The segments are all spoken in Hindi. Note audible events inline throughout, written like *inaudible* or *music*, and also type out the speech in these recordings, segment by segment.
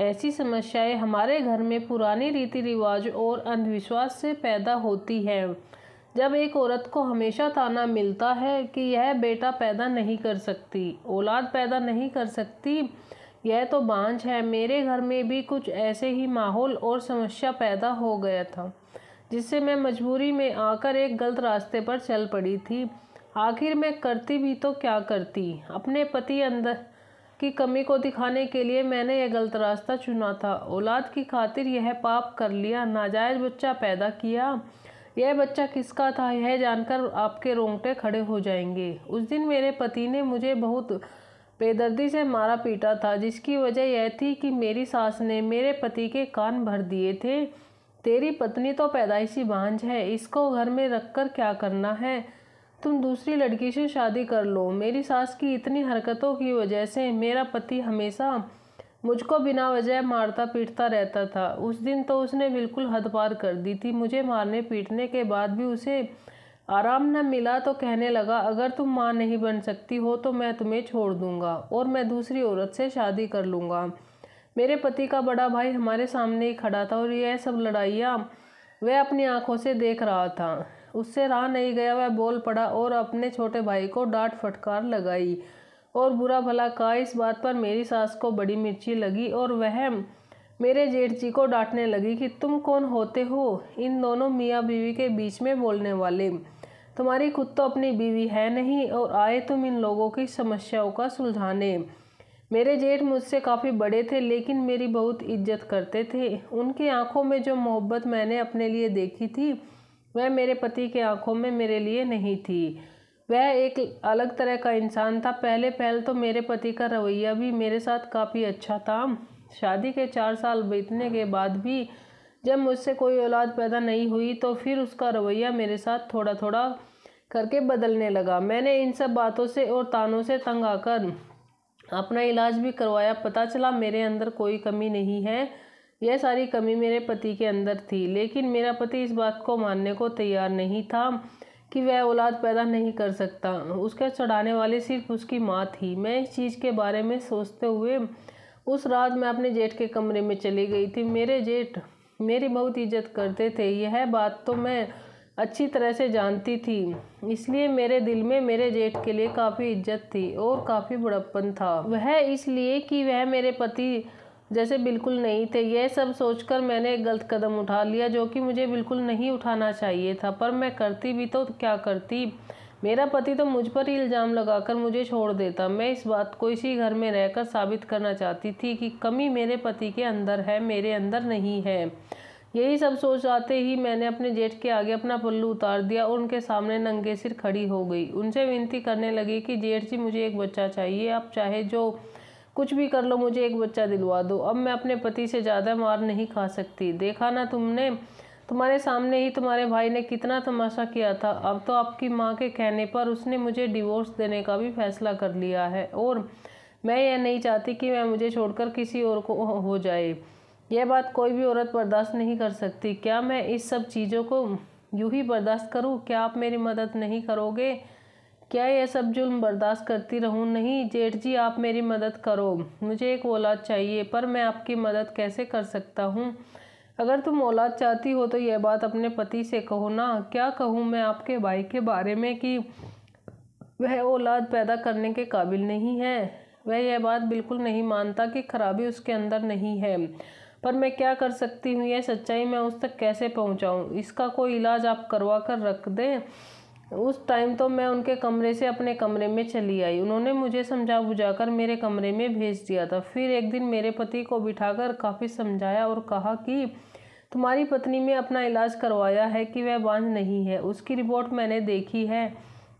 ऐसी समस्याएं हमारे घर में पुराने रीति रिवाज और अंधविश्वास से पैदा होती हैं जब एक औरत को हमेशा ताना मिलता है कि यह बेटा पैदा नहीं कर सकती औलाद पैदा नहीं कर सकती यह तो बांझ है मेरे घर में भी कुछ ऐसे ही माहौल और समस्या पैदा हो गया था जिससे मैं मजबूरी में आकर एक गलत रास्ते पर चल पड़ी थी आखिर मैं करती भी तो क्या करती अपने पति अंदर की कमी को दिखाने के लिए मैंने यह गलत रास्ता चुना था औलाद की खातिर यह पाप कर लिया नाजायज़ बच्चा पैदा किया यह बच्चा किसका था यह जानकर आपके रोंगटे खड़े हो जाएंगे उस दिन मेरे पति ने मुझे बहुत बेदर्दी से मारा पीटा था जिसकी वजह यह थी कि मेरी सास ने मेरे पति के कान भर दिए थे तेरी पत्नी तो पैदाइशी बांझ है इसको घर में रख कर क्या करना है तुम दूसरी लड़की से शादी कर लो मेरी सास की इतनी हरकतों की वजह से मेरा पति हमेशा मुझको बिना वजह मारता पीटता रहता था उस दिन तो उसने बिल्कुल हद पार कर दी थी मुझे मारने पीटने के बाद भी उसे आराम न मिला तो कहने लगा अगर तुम माँ नहीं बन सकती हो तो मैं तुम्हें छोड़ दूँगा और मैं दूसरी औरत से शादी कर लूँगा मेरे पति का बड़ा भाई हमारे सामने ही खड़ा था और यह सब लड़ाइयाँ वह अपनी आँखों से देख रहा था उससे रहा नहीं गया वह बोल पड़ा और अपने छोटे भाई को डांट फटकार लगाई और बुरा भला कहा इस बात पर मेरी सास को बड़ी मिर्ची लगी और वह मेरे जेठ जी को डांटने लगी कि तुम कौन होते हो इन दोनों मियाँ बीवी के बीच में बोलने वाले तुम्हारी खुद तो अपनी बीवी है नहीं और आए तुम इन लोगों की समस्याओं का सुलझाने मेरे जेठ मुझसे काफ़ी बड़े थे लेकिन मेरी बहुत इज्जत करते थे उनकी आंखों में जो मोहब्बत मैंने अपने लिए देखी थी वह मेरे पति के आंखों में मेरे लिए नहीं थी वह एक अलग तरह का इंसान था पहले पहल तो मेरे पति का रवैया भी मेरे साथ काफ़ी अच्छा था शादी के चार साल बीतने के बाद भी जब मुझसे कोई औलाद पैदा नहीं हुई तो फिर उसका रवैया मेरे साथ थोड़ा थोड़ा करके बदलने लगा मैंने इन सब बातों से और तानों से तंग आकर अपना इलाज भी करवाया पता चला मेरे अंदर कोई कमी नहीं है यह सारी कमी मेरे पति के अंदर थी लेकिन मेरा पति इस बात को मानने को तैयार नहीं था कि वह औलाद पैदा नहीं कर सकता उसके चढ़ाने वाली सिर्फ उसकी माँ थी मैं इस चीज़ के बारे में सोचते हुए उस रात मैं अपने जेठ के कमरे में चली गई थी मेरे जेठ मेरी बहुत इज्जत करते थे यह बात तो मैं अच्छी तरह से जानती थी इसलिए मेरे दिल में मेरे जेठ के लिए काफ़ी इज्जत थी और काफ़ी बड़प्पन था वह इसलिए कि वह मेरे पति जैसे बिल्कुल नहीं थे यह सब सोचकर मैंने एक गलत कदम उठा लिया जो कि मुझे बिल्कुल नहीं उठाना चाहिए था पर मैं करती भी तो क्या करती मेरा पति तो मुझ पर ही इल्ज़ाम लगाकर मुझे छोड़ देता मैं इस बात को इसी घर में रहकर साबित करना चाहती थी कि कमी मेरे पति के अंदर है मेरे अंदर नहीं है यही सब सोच आते ही मैंने अपने जेठ के आगे अपना पल्लू उतार दिया और उनके सामने नंगे सिर खड़ी हो गई उनसे विनती करने लगी कि जेठ जी मुझे एक बच्चा चाहिए आप चाहे जो कुछ भी कर लो मुझे एक बच्चा दिलवा दो अब मैं अपने पति से ज़्यादा मार नहीं खा सकती देखा ना तुमने तुम्हारे सामने ही तुम्हारे भाई ने कितना तमाशा किया था अब तो आपकी माँ के कहने पर उसने मुझे डिवोर्स देने का भी फैसला कर लिया है और मैं यह नहीं चाहती कि मैं मुझे छोड़कर किसी और को हो जाए यह बात कोई भी औरत बर्दाश्त नहीं कर सकती क्या मैं इस सब चीज़ों को यूँ ही बर्दाश्त करूँ क्या आप मेरी मदद नहीं करोगे क्या यह सब जुल्म बर्दाश्त करती रहूँ नहीं जेठ जी आप मेरी मदद करो मुझे एक औलाद चाहिए पर मैं आपकी मदद कैसे कर सकता हूँ अगर तुम औलाद चाहती हो तो यह बात अपने पति से कहो ना क्या कहूँ मैं आपके भाई के बारे में कि वह औलाद पैदा करने के काबिल नहीं है वह यह बात बिल्कुल नहीं मानता कि खराबी उसके अंदर नहीं है पर मैं क्या कर सकती हूँ यह सच्चाई मैं उस तक कैसे पहुँचाऊँ इसका कोई इलाज आप करवा कर रख दें उस टाइम तो मैं उनके कमरे से अपने कमरे में चली आई उन्होंने मुझे समझा बुझाकर मेरे कमरे में भेज दिया था फिर एक दिन मेरे पति को बिठाकर काफ़ी समझाया और कहा कि तुम्हारी पत्नी में अपना इलाज करवाया है कि वह बांझ नहीं है उसकी रिपोर्ट मैंने देखी है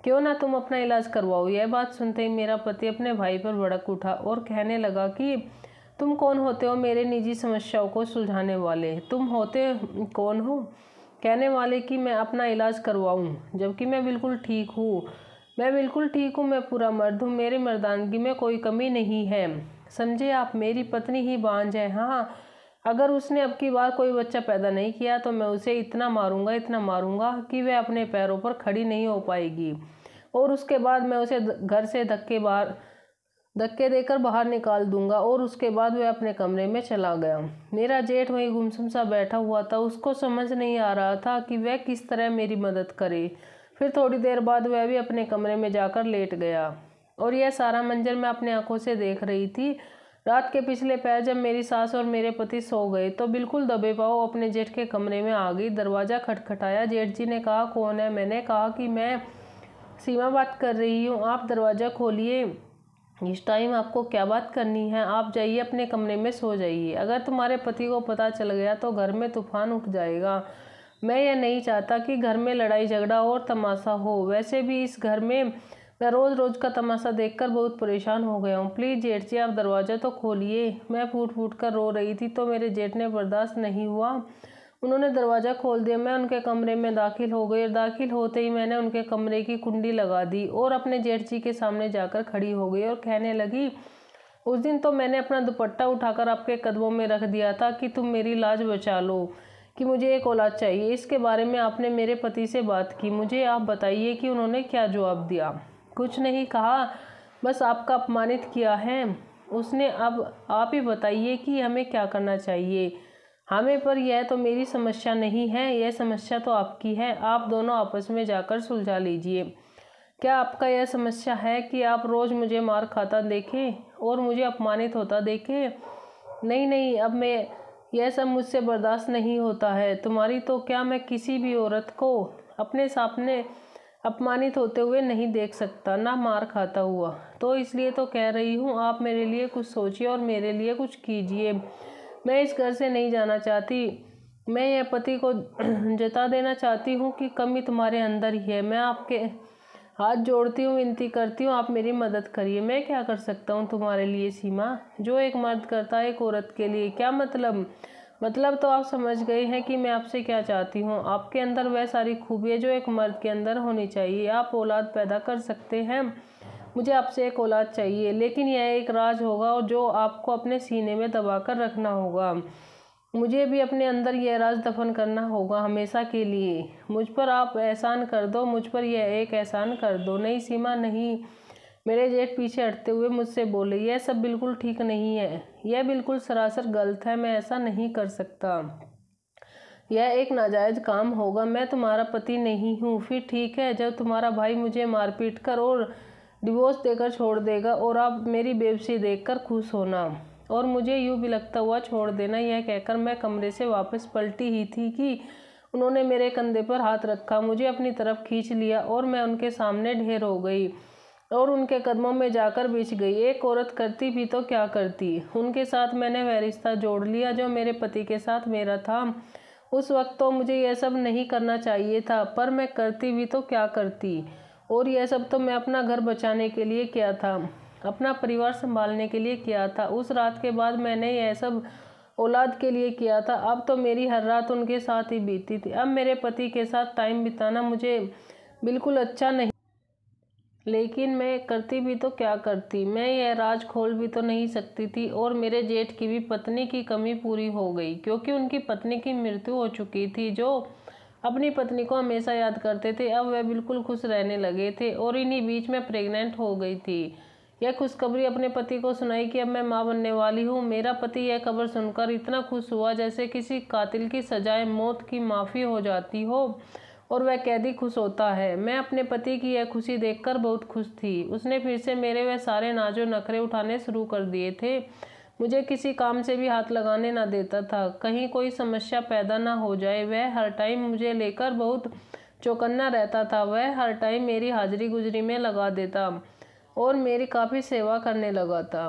क्यों ना तुम अपना इलाज करवाओ यह बात सुनते ही मेरा पति अपने भाई पर भड़क उठा और कहने लगा कि तुम कौन होते हो मेरे निजी समस्याओं को सुलझाने वाले तुम होते कौन हो कहने वाले कि मैं अपना इलाज करवाऊँ जबकि मैं बिल्कुल ठीक हूँ मैं बिल्कुल ठीक हूँ मैं पूरा मर्द हूँ मेरे मर्दानगी में कोई कमी नहीं है समझे आप मेरी पत्नी ही बांझ है हाँ, हाँ अगर उसने अब की बार कोई बच्चा पैदा नहीं किया तो मैं उसे इतना मारूंगा इतना मारूंगा कि वह अपने पैरों पर खड़ी नहीं हो पाएगी और उसके बाद मैं उसे घर से धक्के बाहर धक्के देकर बाहर निकाल दूंगा और उसके बाद वह अपने कमरे में चला गया मेरा जेठ वहीं गुमसुम सा बैठा हुआ था उसको समझ नहीं आ रहा था कि वह किस तरह मेरी मदद करे फिर थोड़ी देर बाद वह भी अपने कमरे में जाकर लेट गया और यह सारा मंजर मैं अपनी आँखों से देख रही थी रात के पिछले पैर जब मेरी सास और मेरे पति सो गए तो बिल्कुल दबे पाओ अपने जेठ के कमरे में आ गई दरवाज़ा खटखटाया जेठ जी ने कहा कौन है मैंने कहा कि मैं सीमा बात कर रही हूँ आप दरवाज़ा खोलिए इस टाइम आपको क्या बात करनी है आप जाइए अपने कमरे में सो जाइए अगर तुम्हारे पति को पता चल गया तो घर में तूफान उठ जाएगा मैं यह नहीं चाहता कि घर में लड़ाई झगड़ा और तमाशा हो वैसे भी इस घर में मैं रोज़ रोज़ का तमाशा देखकर बहुत परेशान हो गया हूँ प्लीज़ जेठ जी आप दरवाज़ा तो खोलिए मैं फूट फूट कर रो रही थी तो मेरे जेठ ने बर्दाश्त नहीं हुआ उन्होंने दरवाज़ा खोल दिया मैं उनके कमरे में दाखिल हो गई और दाखिल होते ही मैंने उनके कमरे की कुंडी लगा दी और अपने जेठ जी के सामने जाकर खड़ी हो गई और कहने लगी उस दिन तो मैंने अपना दुपट्टा उठाकर आपके कदमों में रख दिया था कि तुम मेरी लाज बचा लो कि मुझे एक औलाद चाहिए इसके बारे में आपने मेरे पति से बात की मुझे आप बताइए कि उन्होंने क्या जवाब दिया कुछ नहीं कहा बस आपका अपमानित किया है उसने अब आप ही बताइए कि हमें क्या करना चाहिए हमें हाँ, पर यह तो मेरी समस्या नहीं है यह समस्या तो आपकी है आप दोनों आपस में जाकर सुलझा लीजिए क्या आपका यह समस्या है कि आप रोज़ मुझे मार खाता देखें और मुझे अपमानित होता देखें नहीं नहीं अब मैं यह सब मुझसे बर्दाश्त नहीं होता है तुम्हारी तो क्या मैं किसी भी औरत को अपने सामने अपमानित होते हुए नहीं देख सकता ना मार खाता हुआ तो इसलिए तो कह रही हूँ आप मेरे लिए कुछ सोचिए और मेरे लिए कुछ कीजिए मैं इस घर से नहीं जाना चाहती मैं यह पति को *clears throat* जता देना चाहती हूँ कि कमी तुम्हारे अंदर ही है मैं आपके हाथ जोड़ती हूँ विनती करती हूँ आप मेरी मदद करिए मैं क्या कर सकता हूँ तुम्हारे लिए सीमा जो एक मर्द करता है एक औरत के लिए क्या मतलब मतलब तो आप समझ गए हैं कि मैं आपसे क्या चाहती हूँ आपके अंदर वह सारी खूबियाँ जो एक मर्द के अंदर होनी चाहिए आप औलाद पैदा कर सकते हैं मुझे आपसे एक औलाद चाहिए लेकिन यह एक राज होगा और जो आपको अपने सीने में दबाकर रखना होगा मुझे भी अपने अंदर यह राज दफन करना होगा हमेशा के लिए मुझ पर आप एहसान कर दो मुझ पर यह एक एहसान कर दो नई सीमा नहीं मेरे जेठ पीछे हटते हुए मुझसे बोले यह सब बिल्कुल ठीक नहीं है यह बिल्कुल सरासर गलत है मैं ऐसा नहीं कर सकता यह एक नाजायज काम होगा मैं तुम्हारा पति नहीं हूँ फिर ठीक है जब तुम्हारा भाई मुझे मारपीट कर और डिवोर्स देकर छोड़ देगा और आप मेरी बेबसी देखकर खुश होना और मुझे यूँ भी लगता हुआ छोड़ देना यह कहकर मैं कमरे से वापस पलटी ही थी कि उन्होंने मेरे कंधे पर हाथ रखा मुझे अपनी तरफ खींच लिया और मैं उनके सामने ढेर हो गई और उनके कदमों में जाकर बिछ गई एक औरत करती भी तो क्या करती उनके साथ मैंने वह रिश्ता जोड़ लिया जो मेरे पति के साथ मेरा था उस वक्त तो मुझे यह सब नहीं करना चाहिए था पर मैं करती भी तो क्या करती और यह सब तो मैं अपना घर बचाने के लिए किया था अपना परिवार संभालने के लिए किया था उस रात के बाद मैंने यह सब औलाद के लिए किया था अब तो मेरी हर रात उनके साथ ही बीती थी अब मेरे पति के साथ टाइम बिताना मुझे बिल्कुल अच्छा नहीं लेकिन मैं करती भी तो क्या करती मैं यह राज खोल भी तो नहीं सकती थी और मेरे जेठ की भी पत्नी की कमी पूरी हो गई क्योंकि उनकी पत्नी की मृत्यु हो चुकी थी जो अपनी पत्नी को हमेशा याद करते थे अब वह बिल्कुल खुश रहने लगे थे और इन्हीं बीच में प्रेग्नेंट हो गई थी यह खुशखबरी अपने पति को सुनाई कि अब मैं माँ बनने वाली हूँ मेरा पति यह खबर सुनकर इतना खुश हुआ जैसे किसी कातिल की सजाए मौत की माफ़ी हो जाती हो और वह कैदी खुश होता है मैं अपने पति की यह खुशी देखकर बहुत खुश थी उसने फिर से मेरे वह सारे नाजो नखरे उठाने शुरू कर दिए थे मुझे किसी काम से भी हाथ लगाने ना देता था कहीं कोई समस्या पैदा ना हो जाए वह हर टाइम मुझे लेकर बहुत चौकन्ना रहता था वह हर टाइम मेरी हाजिरी गुजरी में लगा देता और मेरी काफ़ी सेवा करने लगा था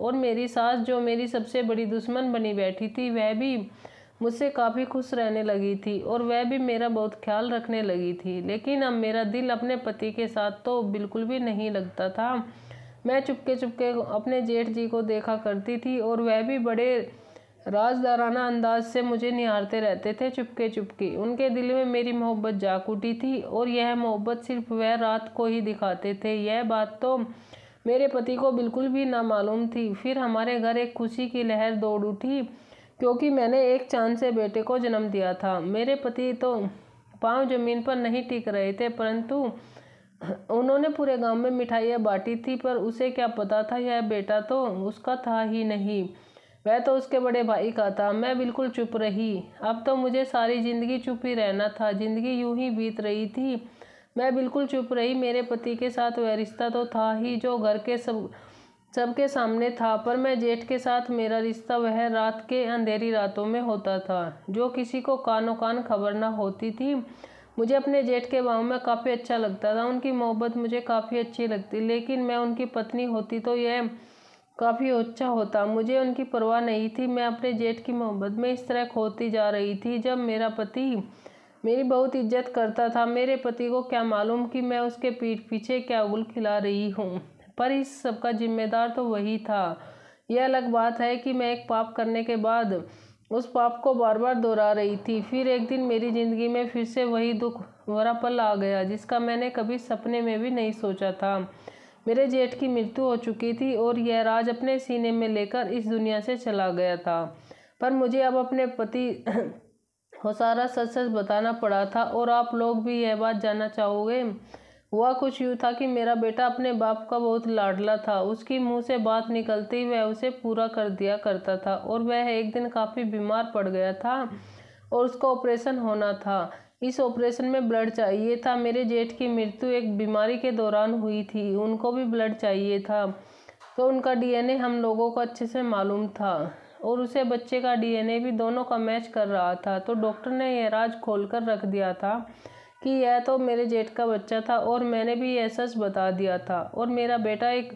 और मेरी सास जो मेरी सबसे बड़ी दुश्मन बनी बैठी थी वह भी मुझसे काफ़ी खुश रहने लगी थी और वह भी मेरा बहुत ख्याल रखने लगी थी लेकिन अब मेरा दिल अपने पति के साथ तो बिल्कुल भी नहीं लगता था मैं चुपके चुपके अपने जेठ जी को देखा करती थी और वह भी बड़े राजदाराना अंदाज से मुझे निहारते रहते थे चुपके चुपके उनके दिल में मेरी मोहब्बत जाग उठी थी और यह मोहब्बत सिर्फ वह रात को ही दिखाते थे यह बात तो मेरे पति को बिल्कुल भी ना मालूम थी फिर हमारे घर एक खुशी की लहर दौड़ उठी क्योंकि मैंने एक चांद से बेटे को जन्म दिया था मेरे पति तो पाँव जमीन पर नहीं टिक रहे थे परंतु उन्होंने पूरे गांव में मिठाइयाँ बाँटी थी पर उसे क्या पता था यह बेटा तो उसका था ही नहीं वह तो उसके बड़े भाई का था मैं बिल्कुल चुप रही अब तो मुझे सारी ज़िंदगी चुप ही रहना था ज़िंदगी यूं ही बीत रही थी मैं बिल्कुल चुप रही मेरे पति के साथ वह रिश्ता तो था ही जो घर के सब सबके सामने था पर मैं जेठ के साथ मेरा रिश्ता वह रात के अंधेरी रातों में होता था जो किसी को कानों कान खबर ना होती थी मुझे अपने जेठ के भाव में काफ़ी अच्छा लगता था उनकी मोहब्बत मुझे काफ़ी अच्छी लगती लेकिन मैं उनकी पत्नी होती तो यह काफ़ी अच्छा होता मुझे उनकी परवाह नहीं थी मैं अपने जेठ की मोहब्बत में इस तरह खोती जा रही थी जब मेरा पति मेरी बहुत इज्जत करता था मेरे पति को क्या मालूम कि मैं उसके पीठ पीछे क्या उगुल खिला रही हूँ पर इस सबका जिम्मेदार तो वही था यह अलग बात है कि मैं एक पाप करने के बाद उस पाप को बार बार दोहरा रही थी फिर एक दिन मेरी ज़िंदगी में फिर से वही दुख भरा पल आ गया जिसका मैंने कभी सपने में भी नहीं सोचा था मेरे जेठ की मृत्यु हो चुकी थी और यह राज अपने सीने में लेकर इस दुनिया से चला गया था पर मुझे अब अपने पति *clears throat* को सारा सच सच बताना पड़ा था और आप लोग भी यह बात जानना चाहोगे हुआ कुछ यूँ था कि मेरा बेटा अपने बाप का बहुत लाडला था उसकी मुंह से बात निकलती वह उसे पूरा कर दिया करता था और वह एक दिन काफ़ी बीमार पड़ गया था और उसका ऑपरेशन होना था इस ऑपरेशन में ब्लड चाहिए था मेरे जेठ की मृत्यु एक बीमारी के दौरान हुई थी उनको भी ब्लड चाहिए था तो उनका डीएनए हम लोगों को अच्छे से मालूम था और उसे बच्चे का डीएनए भी दोनों का मैच कर रहा था तो डॉक्टर ने यह राज खोल कर रख दिया था कि यह तो मेरे जेठ का बच्चा था और मैंने भी यह सच बता दिया था और मेरा बेटा एक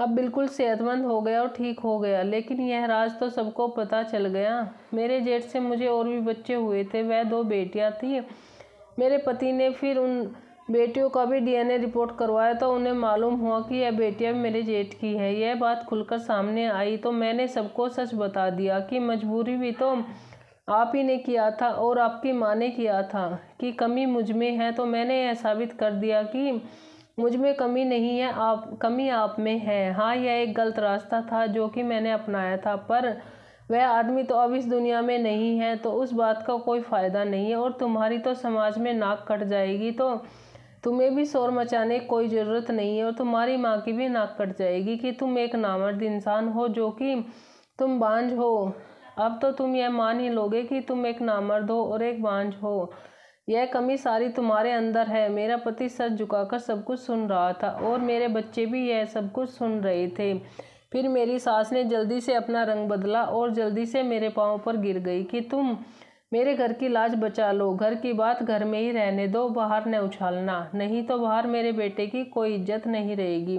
अब बिल्कुल सेहतमंद हो गया और ठीक हो गया लेकिन यह राज तो सबको पता चल गया मेरे जेठ से मुझे और भी बच्चे हुए थे वह दो बेटियाँ थी मेरे पति ने फिर उन बेटियों का भी डीएनए रिपोर्ट करवाया तो उन्हें मालूम हुआ कि यह भी मेरे जेठ की है यह बात खुलकर सामने आई तो मैंने सबको सच बता दिया कि मजबूरी भी तो आप ही ने किया था और आपकी माँ ने किया था कि कमी मुझ में है तो मैंने यह साबित कर दिया कि मुझ में कमी नहीं है आप कमी आप में है हाँ यह एक गलत रास्ता था जो कि मैंने अपनाया था पर वह आदमी तो अब इस दुनिया में नहीं है तो उस बात का कोई फ़ायदा नहीं है और तुम्हारी तो समाज में नाक कट जाएगी तो तुम्हें भी शोर मचाने की कोई ज़रूरत नहीं है और तुम्हारी माँ की भी नाक कट जाएगी कि तुम एक नामर्द इंसान हो जो कि तुम बांझ हो अब तो तुम यह मान ही लोगे कि तुम एक नामर्द हो और एक बांझ हो यह कमी सारी तुम्हारे अंदर है मेरा पति सर झुकाकर सब कुछ सुन रहा था और मेरे बच्चे भी यह सब कुछ सुन रहे थे फिर मेरी सास ने जल्दी से अपना रंग बदला और जल्दी से मेरे पाँव पर गिर गई कि तुम मेरे घर की लाज बचा लो घर की बात घर में ही रहने दो बाहर न उछालना नहीं तो बाहर मेरे बेटे की कोई इज्जत नहीं रहेगी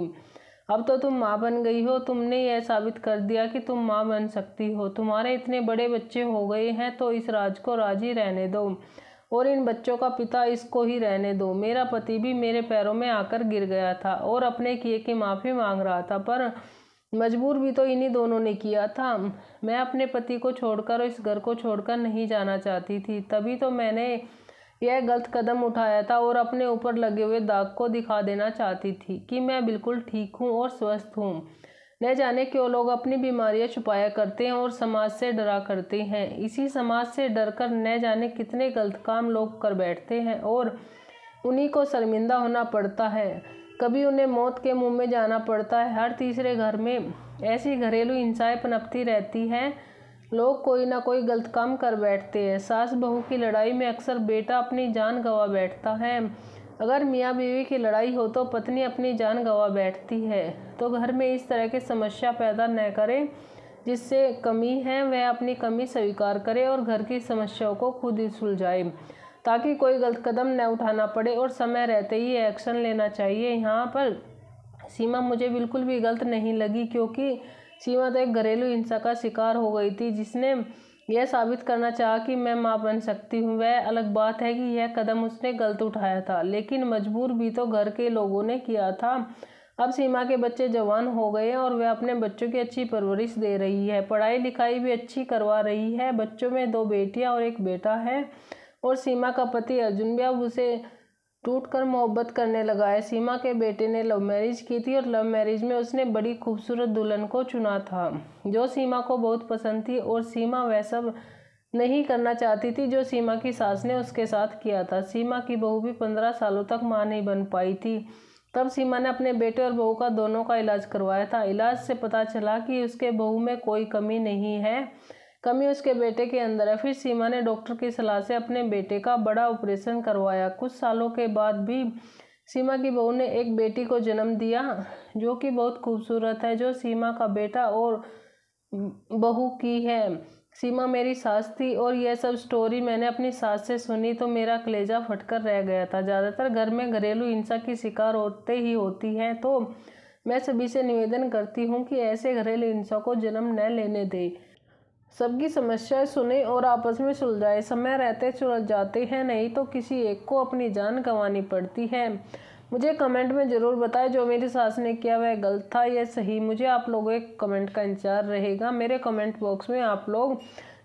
अब तो तुम माँ बन गई हो तुमने यह साबित कर दिया कि तुम माँ बन सकती हो तुम्हारे इतने बड़े बच्चे हो गए हैं तो इस राज को राजी रहने दो और इन बच्चों का पिता इसको ही रहने दो मेरा पति भी मेरे पैरों में आकर गिर गया था और अपने किए की माफ़ी मांग रहा था पर मजबूर भी तो इन्हीं दोनों ने किया था मैं अपने पति को छोड़कर और इस घर को छोड़कर नहीं जाना चाहती थी तभी तो मैंने यह गलत कदम उठाया था और अपने ऊपर लगे हुए दाग को दिखा देना चाहती थी कि मैं बिल्कुल ठीक हूँ और स्वस्थ हूँ न जाने क्यों लोग अपनी बीमारियाँ छुपाया करते हैं और समाज से डरा करते हैं इसी समाज से डर कर न जाने कितने गलत काम लोग कर बैठते हैं और उन्हीं को शर्मिंदा होना पड़ता है कभी उन्हें मौत के मुंह में जाना पड़ता है हर तीसरे घर में ऐसी घरेलू हिंसाएं पनपती रहती हैं लोग कोई ना कोई गलत काम कर बैठते हैं सास बहू की लड़ाई में अक्सर बेटा अपनी जान गवा बैठता है अगर मियाँ बीवी की लड़ाई हो तो पत्नी अपनी जान गवा बैठती है तो घर में इस तरह की समस्या पैदा न करें जिससे कमी है वह अपनी कमी स्वीकार करे और घर की समस्याओं को खुद ही सुलझाए ताकि कोई गलत कदम न उठाना पड़े और समय रहते ही एक्शन लेना चाहिए यहाँ पर सीमा मुझे बिल्कुल भी गलत नहीं लगी क्योंकि सीमा तो एक घरेलू हिंसा का शिकार हो गई थी जिसने यह साबित करना चाहा कि मैं माँ बन सकती हूँ वह अलग बात है कि यह कदम उसने गलत उठाया था लेकिन मजबूर भी तो घर के लोगों ने किया था अब सीमा के बच्चे जवान हो गए और वह अपने बच्चों की अच्छी परवरिश दे रही है पढ़ाई लिखाई भी अच्छी करवा रही है बच्चों में दो बेटियाँ और एक बेटा है और सीमा का पति अर्जुन भी अब उसे टूट कर मोहब्बत करने लगा है सीमा के बेटे ने लव मैरिज की थी और लव मैरिज में उसने बड़ी खूबसूरत दुल्हन को चुना था जो सीमा को बहुत पसंद थी और सीमा वैसा नहीं करना चाहती थी जो सीमा की सास ने उसके साथ किया था सीमा की बहू भी पंद्रह सालों तक माँ नहीं बन पाई थी तब सीमा ने अपने बेटे और बहू का दोनों का इलाज करवाया था इलाज से पता चला कि उसके बहू में कोई कमी नहीं है कमी उसके बेटे के अंदर है फिर सीमा ने डॉक्टर की सलाह से अपने बेटे का बड़ा ऑपरेशन करवाया कुछ सालों के बाद भी सीमा की बहू ने एक बेटी को जन्म दिया जो कि बहुत खूबसूरत है जो सीमा का बेटा और बहू की है सीमा मेरी सास थी और यह सब स्टोरी मैंने अपनी सास से सुनी तो मेरा कलेजा फटकर रह गया था ज़्यादातर घर में घरेलू हिंसा की शिकार होते ही होती हैं तो मैं सभी से निवेदन करती हूँ कि ऐसे घरेलू हिंसा को जन्म न लेने दें सबकी समस्याएं सुने और आपस में सुलझाए समय रहते सुलझ जाते हैं नहीं तो किसी एक को अपनी जान गंवानी पड़ती है मुझे कमेंट में ज़रूर बताएं जो मेरी सास ने किया वह गलत था या सही मुझे आप लोगों के कमेंट का इंतजार रहेगा मेरे कमेंट बॉक्स में आप लोग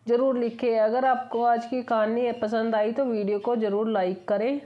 ज़रूर लिखें अगर आपको आज की कहानी पसंद आई तो वीडियो को ज़रूर लाइक करें